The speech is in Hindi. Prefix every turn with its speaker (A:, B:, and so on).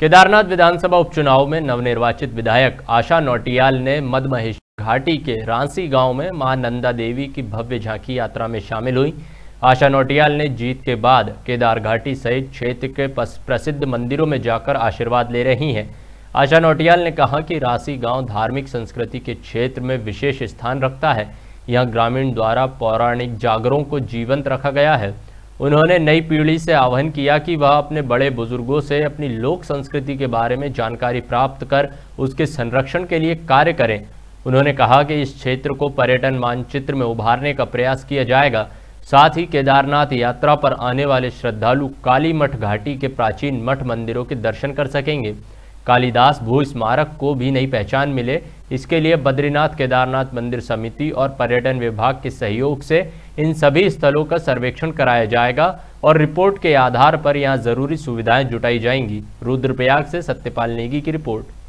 A: केदारनाथ विधानसभा उपचुनाव में नवनिर्वाचित विधायक आशा नौटियाल ने मदमहेश घाटी के रांसी गांव में मां नंदा देवी की भव्य झांकी यात्रा में शामिल हुई आशा नौटियाल ने जीत के बाद केदार घाटी सहित क्षेत्र के प्रसिद्ध मंदिरों में जाकर आशीर्वाद ले रही हैं आशा नौटियाल ने कहा कि रांसी गांव धार्मिक संस्कृति के क्षेत्र में विशेष स्थान रखता है यहाँ ग्रामीण द्वारा पौराणिक जागरों को जीवंत रखा गया है उन्होंने नई पीढ़ी से आह्वान किया कि वह अपने बड़े बुजुर्गों से अपनी लोक संस्कृति के बारे में जानकारी प्राप्त कर उसके संरक्षण के लिए कार्य करें उन्होंने कहा कि इस क्षेत्र को पर्यटन मानचित्र में उभारने का प्रयास किया जाएगा साथ ही केदारनाथ यात्रा पर आने वाले श्रद्धालु काली मठ घाटी के प्राचीन मठ मंदिरों के दर्शन कर सकेंगे कालिदास भू स्मारक को भी नई पहचान मिले इसके लिए बद्रीनाथ केदारनाथ मंदिर समिति और पर्यटन विभाग के सहयोग से इन सभी स्थलों का सर्वेक्षण कराया जाएगा और रिपोर्ट के आधार पर यहां जरूरी सुविधाएं जुटाई जाएंगी रुद्रप्रयाग से सत्यपाल नेगी की रिपोर्ट